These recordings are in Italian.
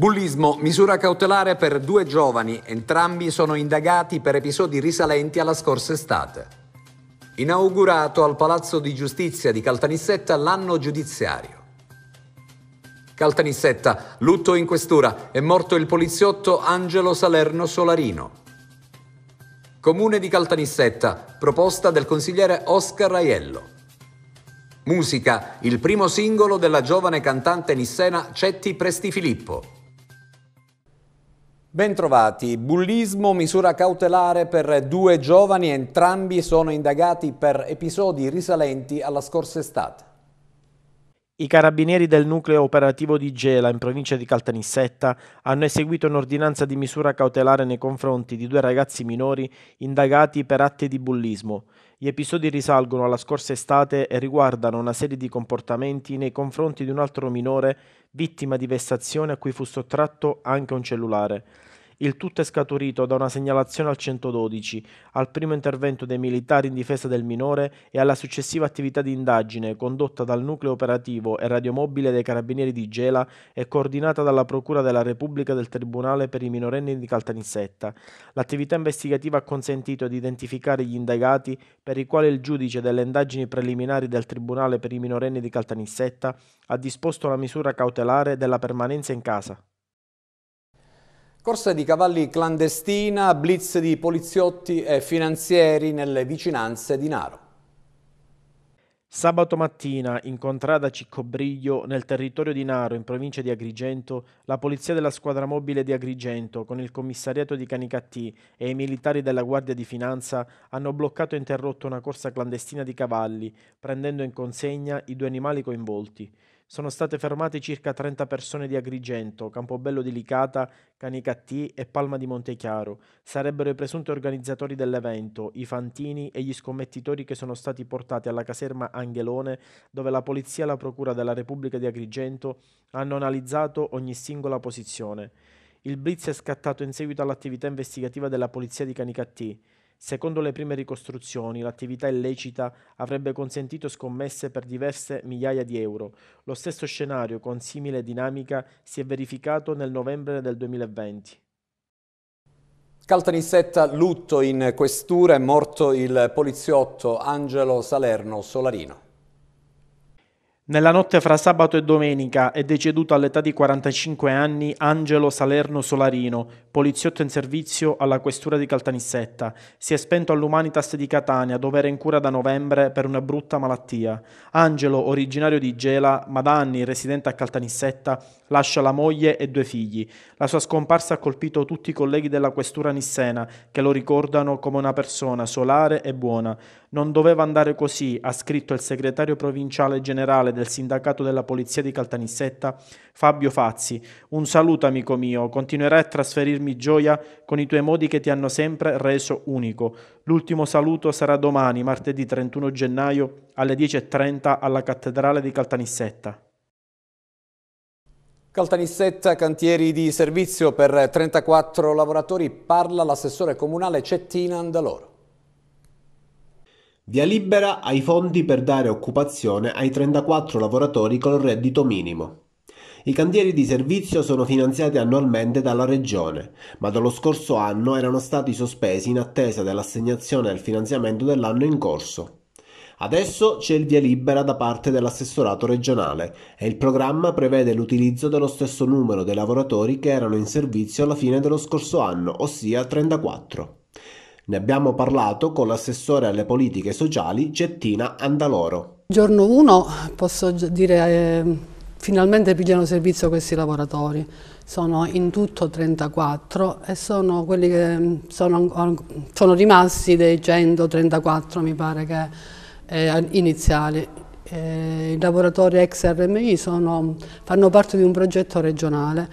Bullismo, misura cautelare per due giovani, entrambi sono indagati per episodi risalenti alla scorsa estate. Inaugurato al Palazzo di Giustizia di Caltanissetta l'anno giudiziario. Caltanissetta, lutto in questura, è morto il poliziotto Angelo Salerno Solarino. Comune di Caltanissetta, proposta del consigliere Oscar Raiello. Musica, il primo singolo della giovane cantante nissena Cetti Presti Filippo. Bentrovati. Bullismo, misura cautelare per due giovani, entrambi sono indagati per episodi risalenti alla scorsa estate. I carabinieri del nucleo operativo di Gela, in provincia di Caltanissetta, hanno eseguito un'ordinanza di misura cautelare nei confronti di due ragazzi minori indagati per atti di bullismo. Gli episodi risalgono alla scorsa estate e riguardano una serie di comportamenti nei confronti di un altro minore vittima di vessazione a cui fu sottratto anche un cellulare. Il tutto è scaturito da una segnalazione al 112, al primo intervento dei militari in difesa del minore e alla successiva attività di indagine condotta dal nucleo operativo e radiomobile dei carabinieri di Gela e coordinata dalla Procura della Repubblica del Tribunale per i minorenni di Caltanissetta. L'attività investigativa ha consentito di identificare gli indagati per i quali il giudice delle indagini preliminari del Tribunale per i minorenni di Caltanissetta ha disposto la misura cautelare della permanenza in casa. Corsa di cavalli clandestina, blitz di poliziotti e finanzieri nelle vicinanze di Naro. Sabato mattina, in contrada Ciccobriglio, nel territorio di Naro, in provincia di Agrigento, la polizia della squadra mobile di Agrigento, con il commissariato di Canicattì e i militari della Guardia di Finanza, hanno bloccato e interrotto una corsa clandestina di cavalli, prendendo in consegna i due animali coinvolti. Sono state fermate circa 30 persone di Agrigento, Campobello di Licata, Canicattì e Palma di Montechiaro. Sarebbero i presunti organizzatori dell'evento, i fantini e gli scommettitori che sono stati portati alla caserma Anghelone, dove la polizia e la procura della Repubblica di Agrigento hanno analizzato ogni singola posizione. Il blitz è scattato in seguito all'attività investigativa della polizia di Canicattì. Secondo le prime ricostruzioni, l'attività illecita avrebbe consentito scommesse per diverse migliaia di euro. Lo stesso scenario con simile dinamica si è verificato nel novembre del 2020. Caltanissetta, lutto in questura, è morto il poliziotto Angelo Salerno Solarino. Nella notte fra sabato e domenica è deceduto all'età di 45 anni Angelo Salerno Solarino, poliziotto in servizio alla questura di Caltanissetta. Si è spento all'Umanitas di Catania, dove era in cura da novembre per una brutta malattia. Angelo, originario di Gela, ma da anni residente a Caltanissetta, lascia la moglie e due figli. La sua scomparsa ha colpito tutti i colleghi della questura nissena, che lo ricordano come una persona solare e buona. Non doveva andare così, ha scritto il segretario provinciale generale del sindacato della polizia di Caltanissetta, Fabio Fazzi. Un saluto, amico mio. Continuerai a trasferirmi gioia con i tuoi modi che ti hanno sempre reso unico. L'ultimo saluto sarà domani, martedì 31 gennaio, alle 10.30 alla cattedrale di Caltanissetta. Caltanissetta, cantieri di servizio per 34 lavoratori, parla l'assessore comunale Cettina Andaloro. Via libera ai fondi per dare occupazione ai 34 lavoratori con reddito minimo. I cantieri di servizio sono finanziati annualmente dalla Regione, ma dallo scorso anno erano stati sospesi in attesa dell'assegnazione del finanziamento dell'anno in corso. Adesso c'è il via libera da parte dell'assessorato regionale e il programma prevede l'utilizzo dello stesso numero dei lavoratori che erano in servizio alla fine dello scorso anno, ossia 34. Ne abbiamo parlato con l'assessore alle politiche sociali Gettina Andaloro. Giorno 1 posso dire eh, finalmente pigliano servizio questi lavoratori. Sono in tutto 34 e sono quelli che ehm, sono, sono rimasti dei 134 mi pare che eh, iniziali. Eh, I lavoratori ex RMI sono, fanno parte di un progetto regionale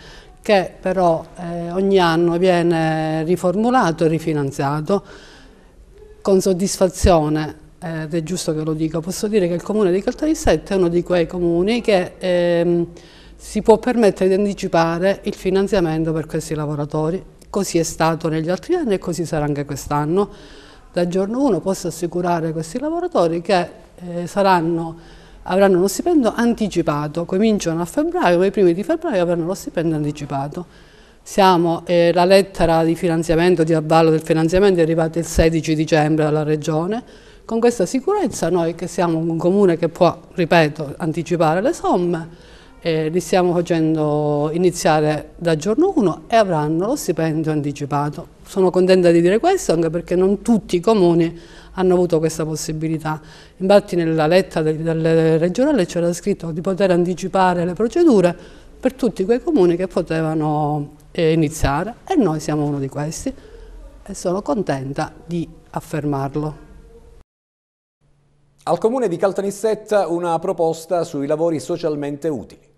che però eh, ogni anno viene riformulato e rifinanziato con soddisfazione ed è giusto che lo dica, posso dire che il comune di Caltanissette è uno di quei comuni che ehm, si può permettere di anticipare il finanziamento per questi lavoratori, così è stato negli altri anni e così sarà anche quest'anno. Da giorno 1 posso assicurare a questi lavoratori che eh, saranno avranno uno stipendio anticipato, cominciano a febbraio, per i primi di febbraio avranno lo stipendio anticipato. Siamo, eh, la lettera di finanziamento, di avvallo del finanziamento è arrivata il 16 dicembre alla Regione, con questa sicurezza noi che siamo un comune che può, ripeto, anticipare le somme, eh, li stiamo facendo iniziare da giorno 1 e avranno lo stipendio anticipato. Sono contenta di dire questo anche perché non tutti i comuni hanno avuto questa possibilità. Infatti nella lettera del regionale c'era scritto di poter anticipare le procedure per tutti quei comuni che potevano eh, iniziare e noi siamo uno di questi e sono contenta di affermarlo. Al comune di Caltanissetta una proposta sui lavori socialmente utili.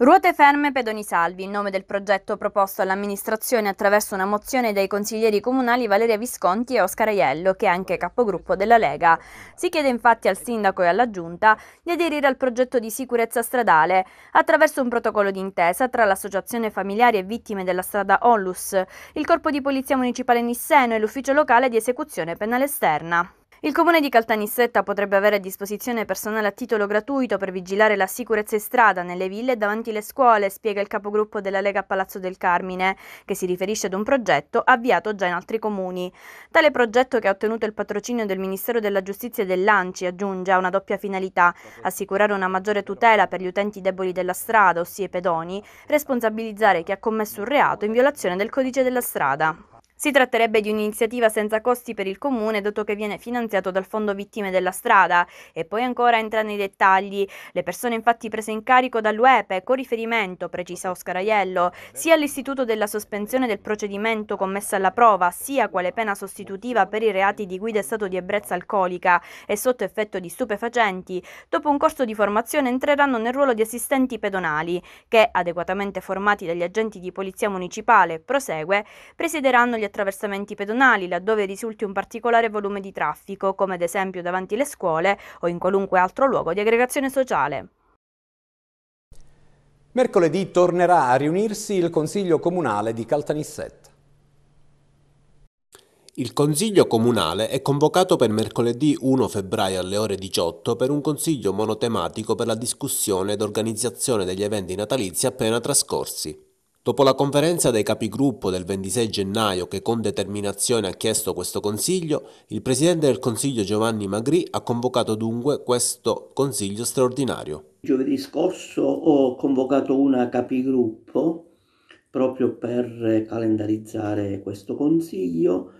Ruote ferme pedoni salvi, in nome del progetto proposto all'amministrazione attraverso una mozione dei consiglieri comunali Valeria Visconti e Oscar Aiello, che è anche capogruppo della Lega. Si chiede infatti al sindaco e alla giunta di aderire al progetto di sicurezza stradale attraverso un protocollo d'intesa tra l'associazione familiari e vittime della strada Onlus, il corpo di polizia municipale Nisseno e l'ufficio locale di esecuzione penale esterna. Il comune di Caltanissetta potrebbe avere a disposizione personale a titolo gratuito per vigilare la sicurezza in strada nelle ville e davanti le scuole, spiega il capogruppo della Lega a Palazzo del Carmine, che si riferisce ad un progetto avviato già in altri comuni. Tale progetto, che ha ottenuto il patrocinio del Ministero della Giustizia e dell'ANCI, aggiunge una doppia finalità, assicurare una maggiore tutela per gli utenti deboli della strada, ossia i pedoni, responsabilizzare chi ha commesso un reato in violazione del codice della strada. Si tratterebbe di un'iniziativa senza costi per il comune, dato che viene finanziato dal Fondo Vittime della Strada. E poi ancora entra nei dettagli. Le persone infatti prese in carico dall'UEPE, con riferimento, precisa Oscar Aiello, sia all'istituto della sospensione del procedimento commessa alla prova, sia quale pena sostitutiva per i reati di guida e stato di ebbrezza alcolica e sotto effetto di stupefacenti, dopo un corso di formazione entreranno nel ruolo di assistenti pedonali, che, adeguatamente formati dagli agenti di polizia municipale, prosegue, presiederanno gli attraversamenti pedonali laddove risulti un particolare volume di traffico, come ad esempio davanti le scuole o in qualunque altro luogo di aggregazione sociale. Mercoledì tornerà a riunirsi il Consiglio Comunale di Caltanissetta. Il Consiglio Comunale è convocato per mercoledì 1 febbraio alle ore 18 per un consiglio monotematico per la discussione ed organizzazione degli eventi natalizi appena trascorsi. Dopo la conferenza dei capigruppo del 26 gennaio che con determinazione ha chiesto questo Consiglio, il Presidente del Consiglio Giovanni Magrì ha convocato dunque questo Consiglio straordinario. Giovedì scorso ho convocato una capigruppo proprio per calendarizzare questo Consiglio.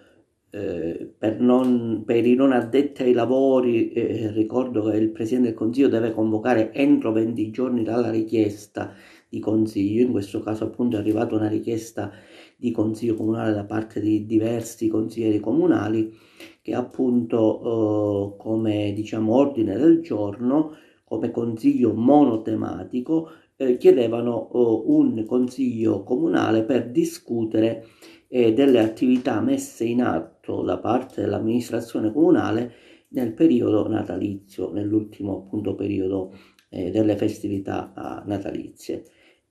Eh, per, non, per, i non addetti ai lavori eh, ricordo che il Presidente del Consiglio deve convocare entro 20 giorni dalla richiesta di consiglio, in questo caso appunto è arrivata una richiesta di consiglio comunale da parte di diversi consiglieri comunali che appunto eh, come diciamo ordine del giorno, come consiglio monotematico, eh, chiedevano eh, un consiglio comunale per discutere eh, delle attività messe in atto da parte dell'amministrazione comunale nel periodo natalizio, nell'ultimo appunto periodo eh, delle festività ah, natalizie.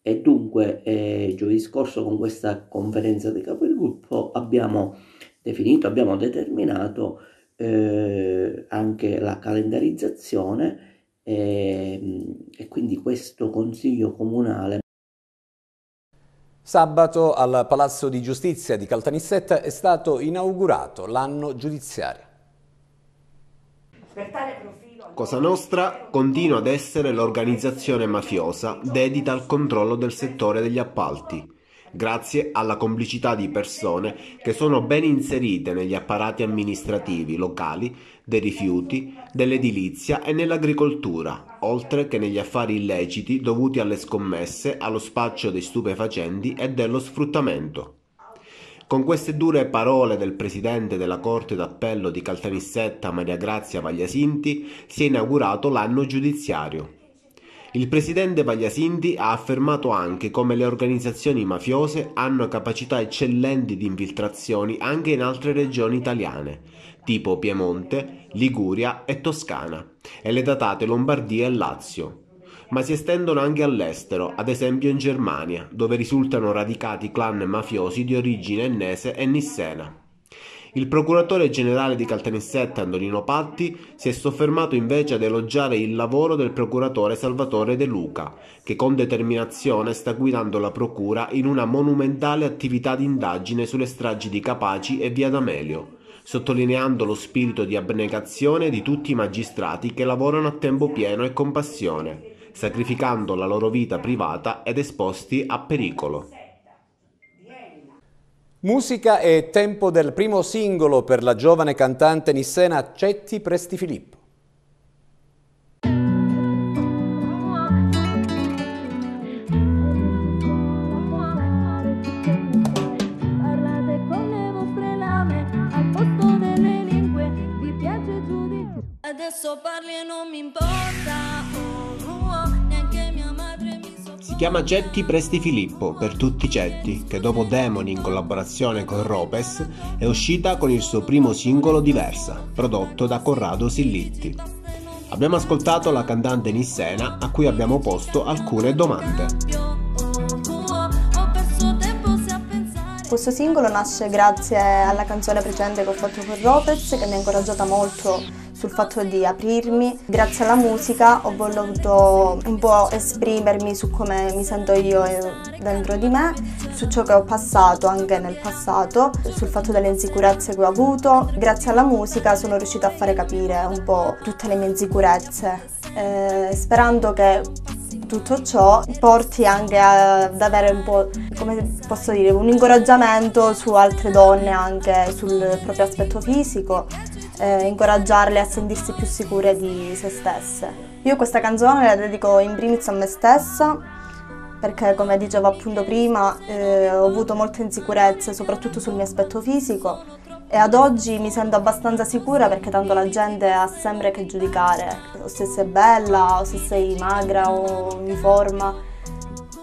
E dunque eh, giovedì scorso con questa conferenza di capogruppo, abbiamo definito, abbiamo determinato eh, anche la calendarizzazione eh, e quindi questo consiglio comunale Sabato al Palazzo di Giustizia di Caltanissetta è stato inaugurato l'anno giudiziario. Per tale profilo Cosa Nostra continua ad essere l'organizzazione mafiosa dedita al controllo del settore degli appalti, grazie alla complicità di persone che sono ben inserite negli apparati amministrativi locali, dei rifiuti, dell'edilizia e nell'agricoltura, oltre che negli affari illeciti dovuti alle scommesse, allo spaccio dei stupefacenti e dello sfruttamento. Con queste dure parole del presidente della Corte d'Appello di Caltanissetta Maria Grazia Vagliasinti si è inaugurato l'anno giudiziario. Il presidente Vagliasinti ha affermato anche come le organizzazioni mafiose hanno capacità eccellenti di infiltrazioni anche in altre regioni italiane, tipo Piemonte, Liguria e Toscana, e le datate Lombardia e Lazio ma si estendono anche all'estero, ad esempio in Germania, dove risultano radicati clan mafiosi di origine ennese e nissena. Il procuratore generale di Caltanissetta Antonino Patti si è soffermato invece ad elogiare il lavoro del procuratore Salvatore De Luca, che con determinazione sta guidando la procura in una monumentale attività di indagine sulle stragi di Capaci e Via D'Amelio, sottolineando lo spirito di abnegazione di tutti i magistrati che lavorano a tempo pieno e con passione sacrificando la loro vita privata ed esposti a pericolo. Musica e tempo del primo singolo per la giovane cantante nissena Cetti Presti Filippo. Adesso parli e non mi importa chiama Getty Presti Filippo per tutti i Getty, che dopo Demoni in collaborazione con Ropes è uscita con il suo primo singolo Diversa, prodotto da Corrado Sillitti. Abbiamo ascoltato la cantante Nissena a cui abbiamo posto alcune domande. Questo singolo nasce grazie alla canzone precedente che ho fatto con Ropes che mi ha incoraggiata molto sul fatto di aprirmi. Grazie alla musica ho voluto un po' esprimermi su come mi sento io eh, dentro di me, su ciò che ho passato anche nel passato, sul fatto delle insicurezze che ho avuto. Grazie alla musica sono riuscita a fare capire un po' tutte le mie insicurezze, eh, sperando che tutto ciò porti anche ad avere un po', come posso dire, un incoraggiamento su altre donne anche sul proprio aspetto fisico eh, incoraggiarle a sentirsi più sicure di se stesse. Io questa canzone la dedico in primis a me stessa perché come dicevo appunto prima eh, ho avuto molte insicurezze soprattutto sul mio aspetto fisico e ad oggi mi sento abbastanza sicura perché tanto la gente ha sempre che giudicare o se sei bella o se sei magra o in forma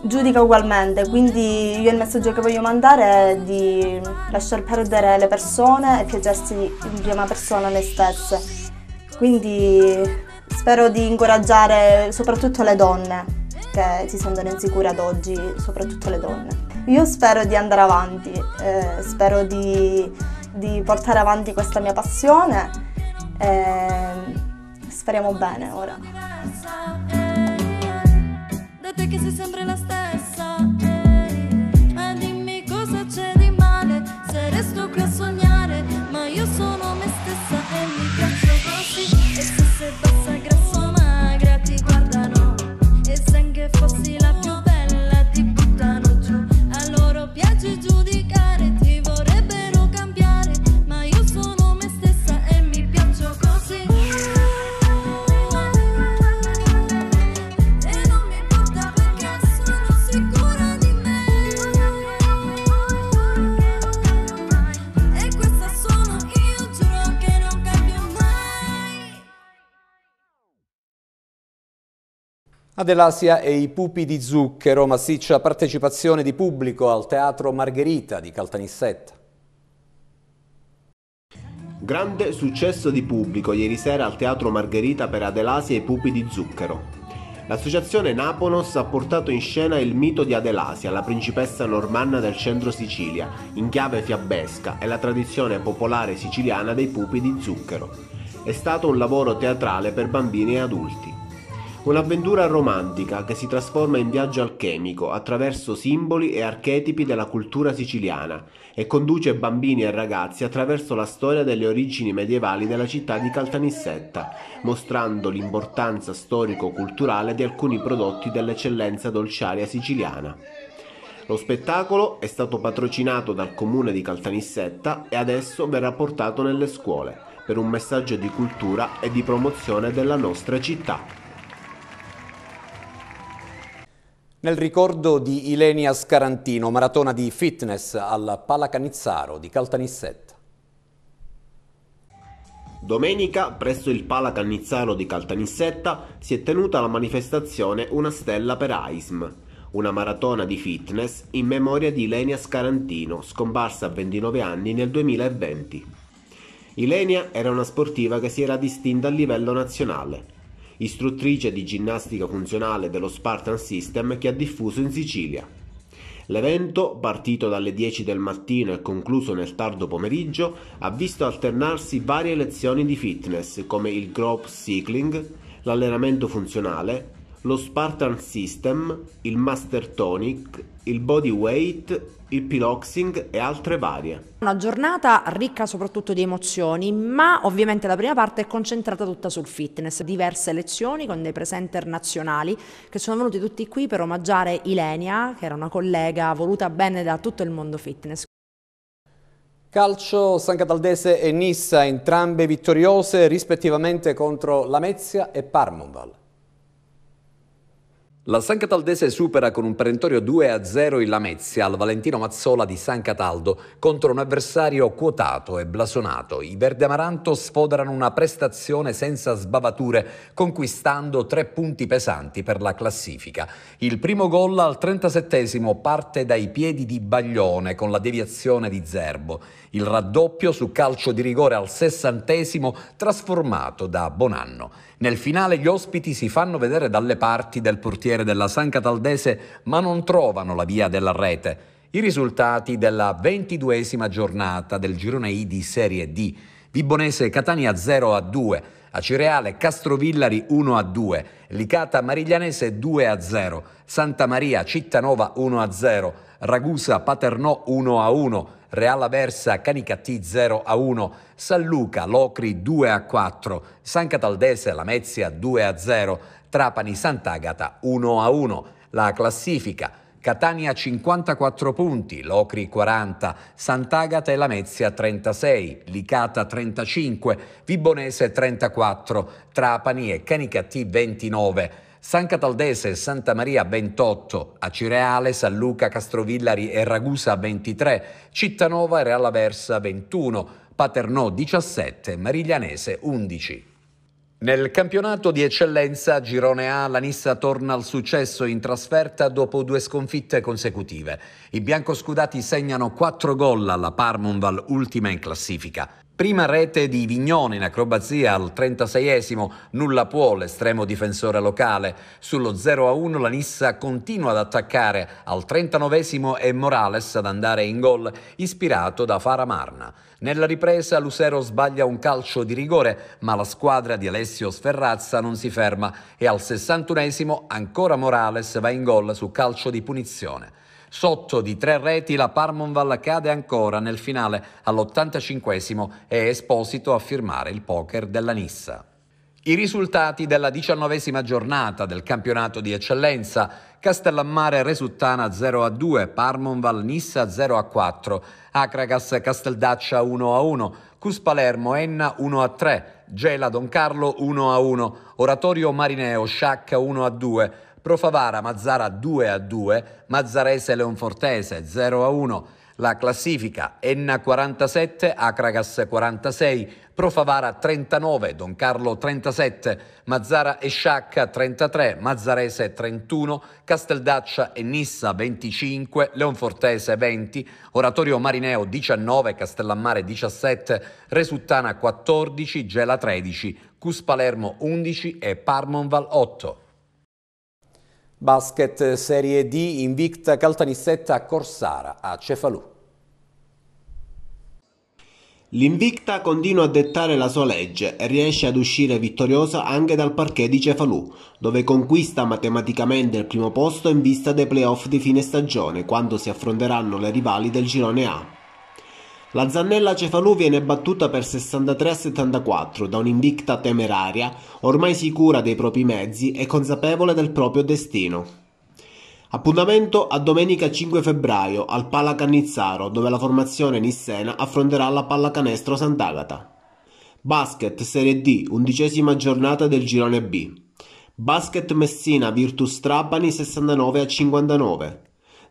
giudica ugualmente, quindi io il messaggio che voglio mandare è di lasciar perdere le persone e piacersi in prima persona le stesse. Quindi spero di incoraggiare soprattutto le donne che si sentono insicure ad oggi, soprattutto le donne. Io spero di andare avanti, eh, spero di, di, portare avanti questa mia passione. Eh, speriamo bene ora. Adelasia e i pupi di zucchero, massiccia partecipazione di pubblico al Teatro Margherita di Caltanissetta. Grande successo di pubblico ieri sera al Teatro Margherita per Adelasia e i pupi di zucchero. L'associazione Naponos ha portato in scena il mito di Adelasia, la principessa normanna del centro Sicilia, in chiave fiabesca e la tradizione popolare siciliana dei pupi di zucchero. È stato un lavoro teatrale per bambini e adulti. Un'avventura romantica che si trasforma in viaggio alchemico attraverso simboli e archetipi della cultura siciliana e conduce bambini e ragazzi attraverso la storia delle origini medievali della città di Caltanissetta, mostrando l'importanza storico-culturale di alcuni prodotti dell'eccellenza dolciaria siciliana. Lo spettacolo è stato patrocinato dal comune di Caltanissetta e adesso verrà portato nelle scuole per un messaggio di cultura e di promozione della nostra città. Nel ricordo di Ilenia Scarantino, maratona di fitness al Palacanizzaro di Caltanissetta. Domenica, presso il Palacanizzaro di Caltanissetta, si è tenuta la manifestazione Una Stella per AISM, una maratona di fitness in memoria di Ilenia Scarantino, scomparsa a 29 anni nel 2020. Ilenia era una sportiva che si era distinta a livello nazionale, istruttrice di ginnastica funzionale dello Spartan System che ha diffuso in Sicilia. L'evento, partito dalle 10 del mattino e concluso nel tardo pomeriggio, ha visto alternarsi varie lezioni di fitness come il group cycling, l'allenamento funzionale, lo Spartan System, il Master Tonic, il Body Weight, il Piloxing e altre varie. Una giornata ricca soprattutto di emozioni, ma ovviamente la prima parte è concentrata tutta sul fitness. Diverse lezioni con dei presenter nazionali che sono venuti tutti qui per omaggiare Ilenia, che era una collega voluta bene da tutto il mondo fitness. Calcio, San Cataldese e Nissa, entrambe vittoriose rispettivamente contro Lamezia e Parmonval. La San Cataldese supera con un perentorio 2-0 il Lamezia al Valentino Mazzola di San Cataldo contro un avversario quotato e blasonato. I Verde Amaranto sfoderano una prestazione senza sbavature, conquistando tre punti pesanti per la classifica. Il primo gol al 37 parte dai piedi di Baglione con la deviazione di Zerbo. Il raddoppio su calcio di rigore al sessantesimo trasformato da Bonanno. Nel finale gli ospiti si fanno vedere dalle parti del portiere della San Cataldese ma non trovano la via della rete. I risultati della ventiduesima giornata del girone I di Serie D. Vibonese Catania 0 a 2, Acireale Castrovillari 1 a 2, Licata Mariglianese 2 a 0, Santa Maria Cittanova 1 a 0, Ragusa Paternò 1 a 1, Real Aversa Canicattì 0 a 1, San Luca Locri 2 a 4, San Cataldese Lamezia 2 a 0, Trapani Sant'Agata 1 a 1. La classifica Catania 54 punti, Locri 40, Sant'Agata e Lamezia 36, Licata 35, Vibonese 34, Trapani e Canicattì 29. San Cataldese, Santa Maria 28, Acireale, San Luca, Castrovillari e Ragusa 23, Cittanova e Realla Versa 21, Paternò 17, Mariglianese 11. Nel campionato di eccellenza Girone A la Nissa torna al successo in trasferta dopo due sconfitte consecutive. I biancoscudati segnano 4 gol alla Parmonval ultima in classifica. Prima rete di Vignone in acrobazia al 36esimo, nulla può l'estremo difensore locale. Sullo 0-1 la Nissa continua ad attaccare, al 39esimo è Morales ad andare in gol, ispirato da Fara Marna. Nella ripresa Lucero sbaglia un calcio di rigore, ma la squadra di Alessio Sferrazza non si ferma e al 61esimo ancora Morales va in gol su calcio di punizione. Sotto di tre reti la Parmonval cade ancora nel finale all'85 e Esposito a firmare il poker della Nissa. I risultati della diciannovesima giornata del campionato di eccellenza Castellammare Resuttana 0 a 2, Parmonval Nissa 0 a 4, Acragas Casteldaccia 1 a 1, Cus Palermo Enna 1 a 3, Gela Don Carlo 1 a 1, Oratorio Marineo Sciacca 1 a 2, Profavara Mazzara 2 a 2, Mazzarese Leonfortese 0 a 1. La classifica Enna 47, Acragas 46, Profavara 39, Don Carlo 37, Mazzara e Sciacca 33, Mazzarese 31, Casteldaccia e Nissa 25, Leonfortese 20, Oratorio Marineo 19, Castellammare 17, Resuttana 14, Gela 13, Cus Palermo 11 e Parmonval 8. Basket Serie D invicta Caltanissetta a Corsara a Cefalù. L'Invicta continua a dettare la sua legge e riesce ad uscire vittoriosa anche dal parquet di Cefalù, dove conquista matematicamente il primo posto in vista dei playoff di fine stagione, quando si affronteranno le rivali del girone A. La Zannella Cefalù viene battuta per 63 a 74 da un'invicta temeraria, ormai sicura dei propri mezzi e consapevole del proprio destino. Appuntamento a domenica 5 febbraio al Pala Cannizzaro, dove la formazione Nissena affronterà la Pallacanestro Sant'Agata. Basket Serie D, undicesima giornata del girone B. Basket Messina Virtus Trapani 69 a 59.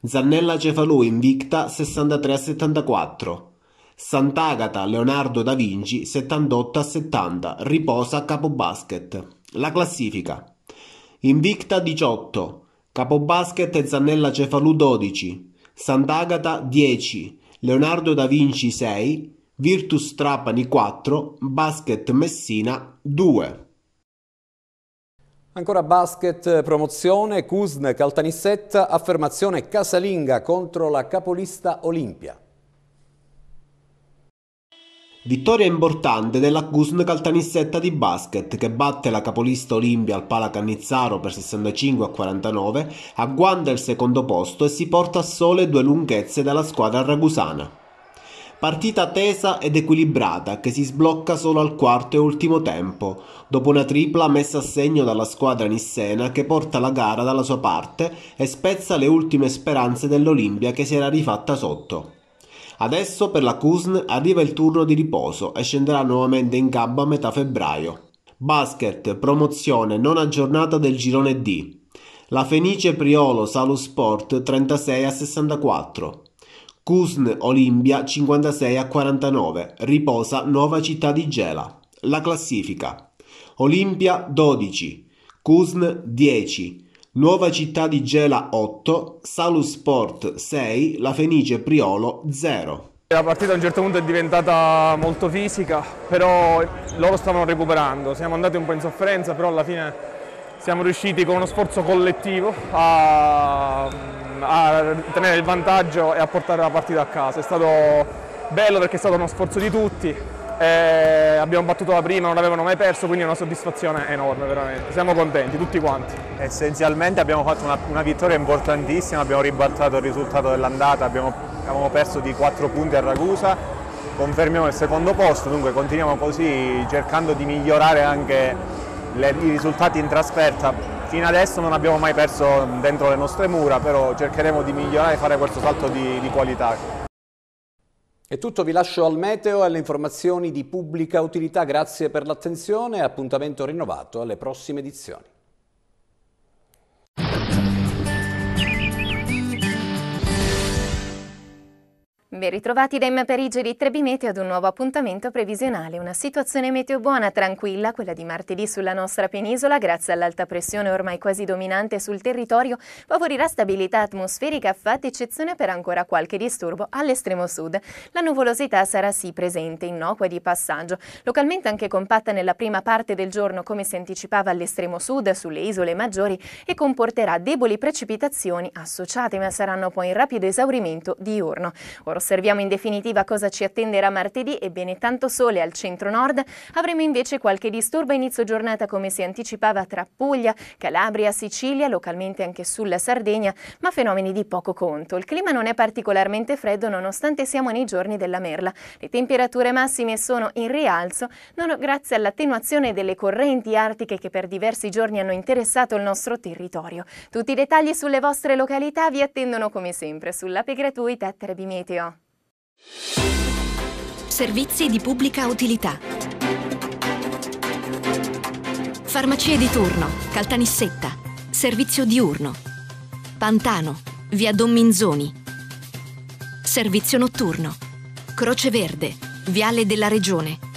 Zannella Cefalù invicta 63 a 74. Sant'Agata Leonardo da Vinci 78 a 70, riposa a capobasket. La classifica. Invicta 18, capobasket e Zannella Cefalù 12, Sant'Agata 10, Leonardo da Vinci 6, Virtus Trapani 4, Basket Messina 2. Ancora basket, promozione, Kuzn, Caltanissetta, affermazione casalinga contro la capolista Olimpia. Vittoria importante della Cusn Caltanissetta di basket che batte la capolista Olimpia al Pala Cannizzaro per 65 a 49, agguanta il secondo posto e si porta a sole due lunghezze dalla squadra ragusana. Partita tesa ed equilibrata che si sblocca solo al quarto e ultimo tempo, dopo una tripla messa a segno dalla squadra nissena che porta la gara dalla sua parte e spezza le ultime speranze dell'Olimpia che si era rifatta sotto. Adesso per la Kuzn arriva il turno di riposo e scenderà nuovamente in gabba a metà febbraio. Basket, promozione non aggiornata del girone D. La Fenice Priolo Salusport 36 a 64. Kuzn Olimpia 56 a 49. Riposa Nuova Città di Gela. La classifica. Olimpia 12, Kuzn 10, Nuova Città di Gela 8, Salus Sport 6, La Fenice Priolo 0. La partita a un certo punto è diventata molto fisica, però loro stavano recuperando, siamo andati un po' in sofferenza, però alla fine siamo riusciti con uno sforzo collettivo a, a tenere il vantaggio e a portare la partita a casa. È stato bello perché è stato uno sforzo di tutti, eh, abbiamo battuto la prima, non avevano mai perso, quindi è una soddisfazione enorme veramente, siamo contenti tutti quanti. Essenzialmente abbiamo fatto una, una vittoria importantissima, abbiamo ribaltato il risultato dell'andata, abbiamo, abbiamo perso di 4 punti a Ragusa, confermiamo il secondo posto, dunque continuiamo così cercando di migliorare anche le, i risultati in trasferta fino adesso non abbiamo mai perso dentro le nostre mura, però cercheremo di migliorare e fare questo salto di, di qualità. È tutto, vi lascio al meteo e alle informazioni di pubblica utilità. Grazie per l'attenzione e appuntamento rinnovato alle prossime edizioni. Ben ritrovati dai Maparigi di Trebimeteo ad un nuovo appuntamento previsionale. Una situazione meteo buona, tranquilla, quella di martedì sulla nostra penisola, grazie all'alta pressione ormai quasi dominante sul territorio, favorirà stabilità atmosferica, fatta eccezione per ancora qualche disturbo all'estremo sud. La nuvolosità sarà sì presente, innocua di passaggio, localmente anche compatta nella prima parte del giorno, come si anticipava all'estremo sud, sulle isole maggiori, e comporterà deboli precipitazioni associate, ma saranno poi in rapido esaurimento diurno. Osserviamo in definitiva cosa ci attenderà martedì, ebbene tanto sole al centro-nord, avremo invece qualche disturbo a inizio giornata come si anticipava tra Puglia, Calabria, Sicilia, localmente anche sulla Sardegna, ma fenomeni di poco conto. Il clima non è particolarmente freddo nonostante siamo nei giorni della merla. Le temperature massime sono in rialzo non grazie all'attenuazione delle correnti artiche che per diversi giorni hanno interessato il nostro territorio. Tutti i dettagli sulle vostre località vi attendono come sempre sull'app gratuita Trebimeteo. Servizi di pubblica utilità. Farmacie di turno, Caltanissetta, servizio diurno. Pantano, via Don Minzoni. Servizio notturno. Croce Verde, viale della Regione.